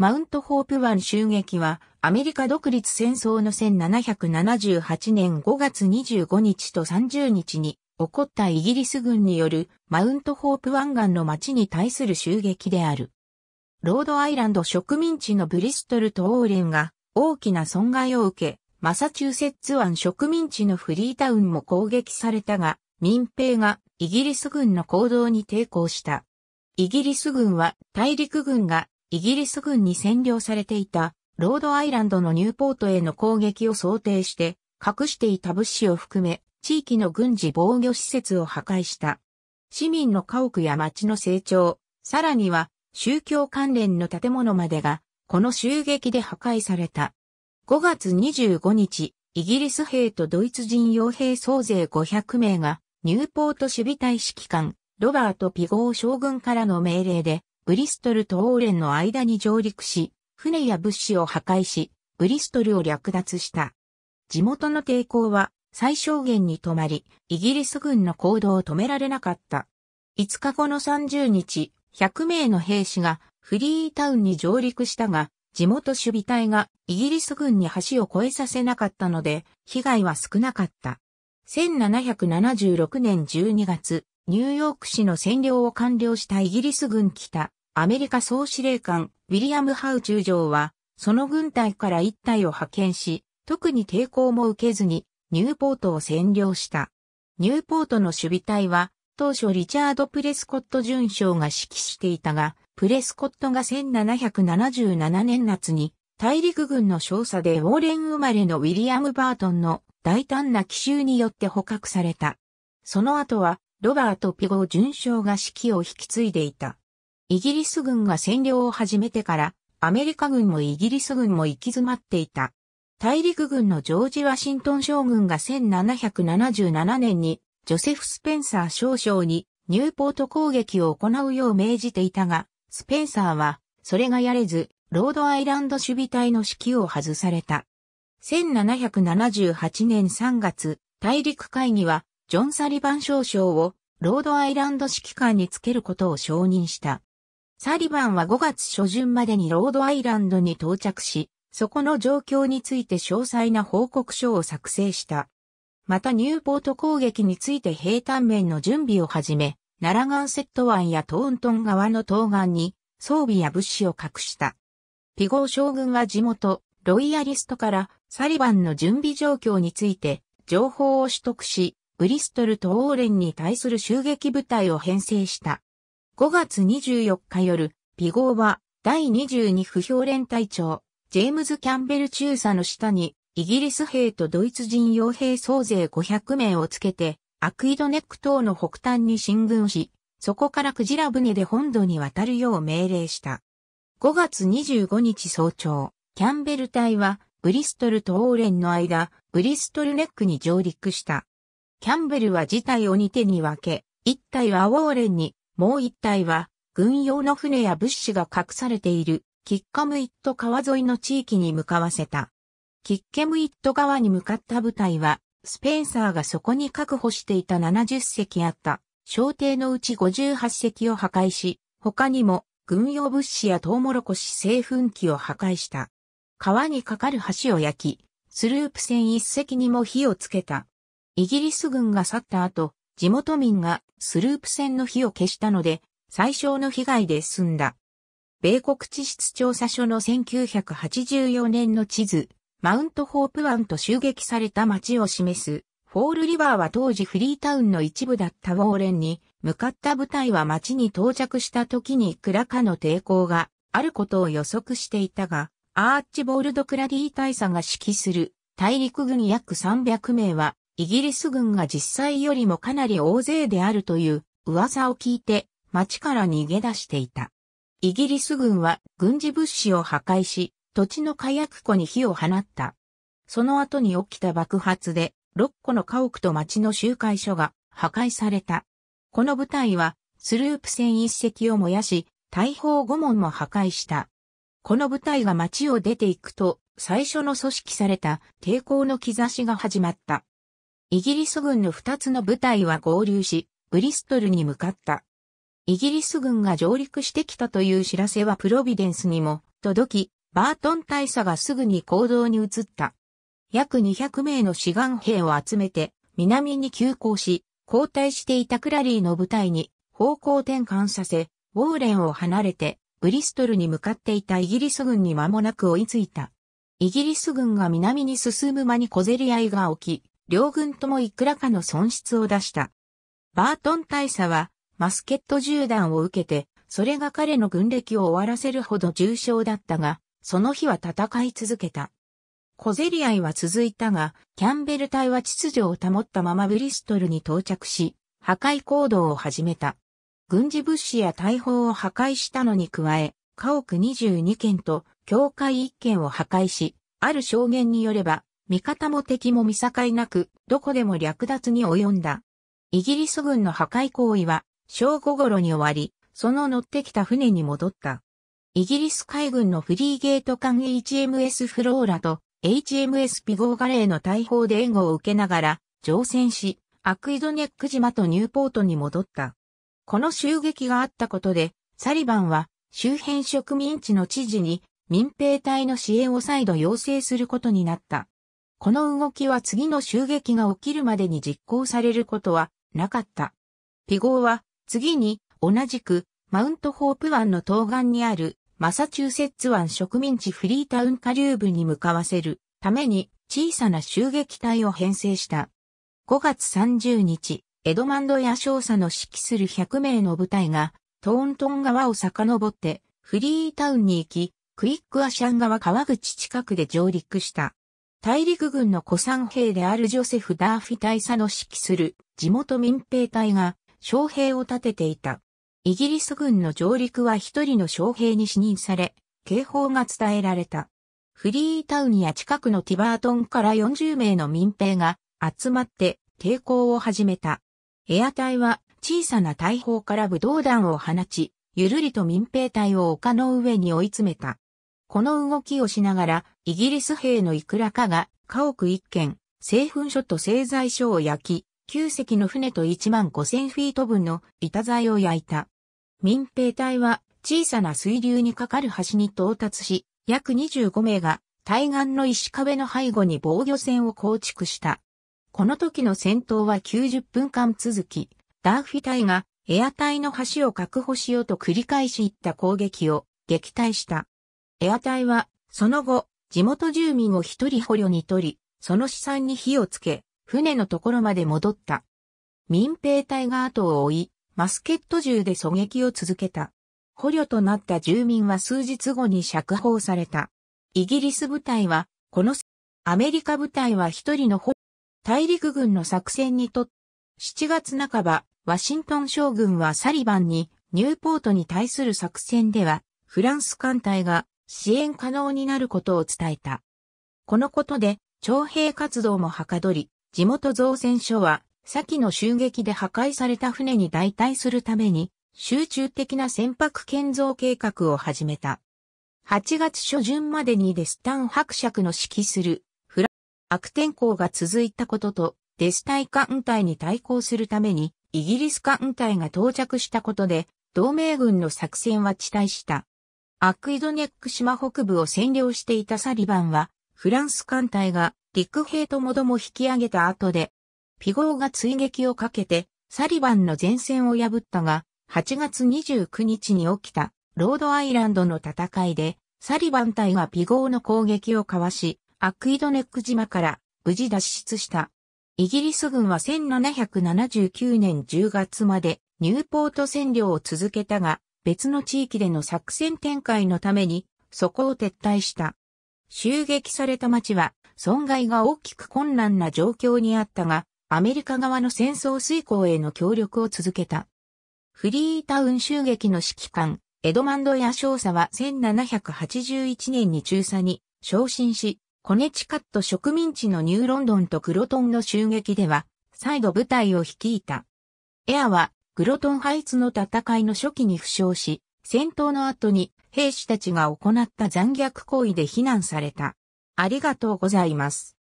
マウントホープ湾襲撃は、アメリカ独立戦争の1778年5月25日と30日に起こったイギリス軍によるマウントホープ湾岸の町に対する襲撃である。ロードアイランド植民地のブリストルとオーレンが大きな損害を受け、マサチューセッツ湾植民地のフリータウンも攻撃されたが、民兵がイギリス軍の行動に抵抗した。イギリス軍は大陸軍がイギリス軍に占領されていたロードアイランドのニューポートへの攻撃を想定して隠していた物資を含め地域の軍事防御施設を破壊した。市民の家屋や町の成長、さらには宗教関連の建物までがこの襲撃で破壊された。5月25日、イギリス兵とドイツ人傭兵総勢500名がニューポート守備隊指揮官ロバート・ピゴー将軍からの命令でブリストルとオーレンの間に上陸し、船や物資を破壊し、ブリストルを略奪した。地元の抵抗は最小限に止まり、イギリス軍の行動を止められなかった。5日後の30日、100名の兵士がフリータウンに上陸したが、地元守備隊がイギリス軍に橋を越えさせなかったので、被害は少なかった。1776年12月、ニューヨーク市の占領を完了したイギリス軍北アメリカ総司令官、ウィリアム・ハウ中将は、その軍隊から一隊を派遣し、特に抵抗も受けずに、ニューポートを占領した。ニューポートの守備隊は、当初リチャード・プレスコット准将が指揮していたが、プレスコットが1777年夏に、大陸軍の少佐でウォーレン生まれのウィリアム・バートンの大胆な奇襲によって捕獲された。その後は、ロバート・ピゴー准将が指揮を引き継いでいた。イギリス軍が占領を始めてから、アメリカ軍もイギリス軍も行き詰まっていた。大陸軍のジョージ・ワシントン将軍が1777年にジョセフ・スペンサー少将にニューポート攻撃を行うよう命じていたが、スペンサーはそれがやれず、ロードアイランド守備隊の指揮を外された。1778年3月、大陸会議はジョン・サリバン少将をロードアイランド指揮官につけることを承認した。サリバンは5月初旬までにロードアイランドに到着し、そこの状況について詳細な報告書を作成した。またニューポート攻撃について平坦面の準備をはじめ、ラガンセット湾やトーントン川の東岸に装備や物資を隠した。ピゴー将軍は地元、ロイヤリストからサリバンの準備状況について情報を取得し、ブリストルとオーレンに対する襲撃部隊を編成した。5月24日夜、ピゴーは第22不評連隊長、ジェームズ・キャンベル中佐の下に、イギリス兵とドイツ人傭兵総勢500名をつけて、アクイドネック島の北端に進軍し、そこからクジラ船で本土に渡るよう命令した。5月25日早朝、キャンベル隊は、ブリストルとオーレンの間、ブリストルネックに上陸した。キャンベルは事態を2手に分け、1隊はオーレンに、もう一体は、軍用の船や物資が隠されている、キッカムイット川沿いの地域に向かわせた。キッケムイット川に向かった部隊は、スペンサーがそこに確保していた70隻あった、小艇のうち58隻を破壊し、他にも、軍用物資やトウモロコシ製粉機を破壊した。川に架かる橋を焼き、スループ船1隻にも火をつけた。イギリス軍が去った後、地元民がスループ船の火を消したので、最小の被害で済んだ。米国地質調査所の1984年の地図、マウントホープ湾と襲撃された町を示す、フォールリバーは当時フリータウンの一部だったウォーレンに、向かった部隊は町に到着した時にクラカの抵抗があることを予測していたが、アーチボールド・クラディ大佐が指揮する大陸軍約300名はイギリス軍が実際よりもかなり大勢であるという噂を聞いて町から逃げ出していた。イギリス軍は軍事物資を破壊し、土地の火薬庫に火を放った。その後に起きた爆発で、6個の家屋と町の集会所が破壊された。この部隊は、スループ船一隻を燃やし、大砲5門も破壊した。この部隊が町を出ていくと、最初の組織された抵抗の兆しが始まった。イギリス軍の2つの部隊は合流し、ブリストルに向かった。イギリス軍が上陸してきたという知らせはプロビデンスにも届き、バートン大佐がすぐに行動に移った。約200名の志願兵を集めて南に急行し、交代していたクラリーの部隊に方向転換させ、ウォーレンを離れてブリストルに向かっていたイギリス軍に間もなく追いついた。イギリス軍が南に進む間に小競り合いが起き、両軍ともいくらかの損失を出した。バートン大佐は、マスケット銃弾を受けて、それが彼の軍歴を終わらせるほど重傷だったが、その日は戦い続けた。小競り合いは続いたが、キャンベル隊は秩序を保ったままブリストルに到着し、破壊行動を始めた。軍事物資や大砲を破壊したのに加え、家屋22件と教会1件を破壊し、ある証言によれば、味方も敵も見境なく、どこでも略奪に及んだ。イギリス軍の破壊行為は、正午頃に終わり、その乗ってきた船に戻った。イギリス海軍のフリーゲート艦 HMS フローラと HMS ピゴーガレーの大砲で援護を受けながら、乗船し、アクイドネック島とニューポートに戻った。この襲撃があったことで、サリバンは周辺植民地の知事に民兵隊の支援を再度要請することになった。この動きは次の襲撃が起きるまでに実行されることはなかった。ピゴーは次に同じくマウントホープ湾の東岸にあるマサチューセッツ湾植民地フリータウン下流部に向かわせるために小さな襲撃隊を編成した。5月30日、エドマンドや少佐の指揮する100名の部隊がトーントン川を遡ってフリータウンに行き、クイックアシャン川川口近くで上陸した。大陸軍の古参兵であるジョセフ・ダーフィ大佐の指揮する地元民兵隊が将兵を立てていた。イギリス軍の上陸は一人の将兵に指認され、警報が伝えられた。フリータウンや近くのティバートンから40名の民兵が集まって抵抗を始めた。エア隊は小さな大砲から武道弾を放ち、ゆるりと民兵隊を丘の上に追い詰めた。この動きをしながら、イギリス兵のいくらかが、家屋一軒、製粉所と製材所を焼き、9隻の船と1万5千フィート分の板材を焼いた。民兵隊は小さな水流に架かる橋に到達し、約25名が対岸の石壁の背後に防御線を構築した。この時の戦闘は90分間続き、ダーフィ隊がエア隊の橋を確保しようと繰り返し行った攻撃を撃退した。エア隊は、その後、地元住民を一人捕虜に取り、その資産に火をつけ、船のところまで戻った。民兵隊が後を追い、マスケット銃で狙撃を続けた。捕虜となった住民は数日後に釈放された。イギリス部隊は、この、アメリカ部隊は一人の捕大陸軍の作戦にとって、7月半ば、ワシントン将軍はサリバンに、ニューポートに対する作戦では、フランス艦隊が支援可能になることを伝えた。このことで、徴兵活動もはかどり、地元造船所は、先の襲撃で破壊された船に代替するために、集中的な船舶建造計画を始めた。8月初旬までにデスタン伯爵の指揮するフラ悪天候が続いたことと、デスタイ艦隊に対抗するために、イギリス艦隊が到着したことで、同盟軍の作戦は遅滞した。アクイドネック島北部を占領していたサリバンは、フランス艦隊が陸兵ともども引き上げた後で、ピゴーが追撃をかけて、サリバンの前線を破ったが、8月29日に起きたロードアイランドの戦いで、サリバン隊がピゴーの攻撃をかわし、アクイドネック島から無事脱出した。イギリス軍は1779年10月までニューポート占領を続けたが、別の地域での作戦展開のために、そこを撤退した。襲撃された町は、損害が大きく困難な状況にあったが、アメリカ側の戦争遂行への協力を続けた。フリータウン襲撃の指揮官、エドマンド・ヤ少佐は1781年に中佐に昇進し、コネチカット植民地のニューロンドンとクロトンの襲撃では、再度部隊を率いた。エアはプロトンハイツの戦いの初期に負傷し、戦闘の後に兵士たちが行った残虐行為で非難された。ありがとうございます。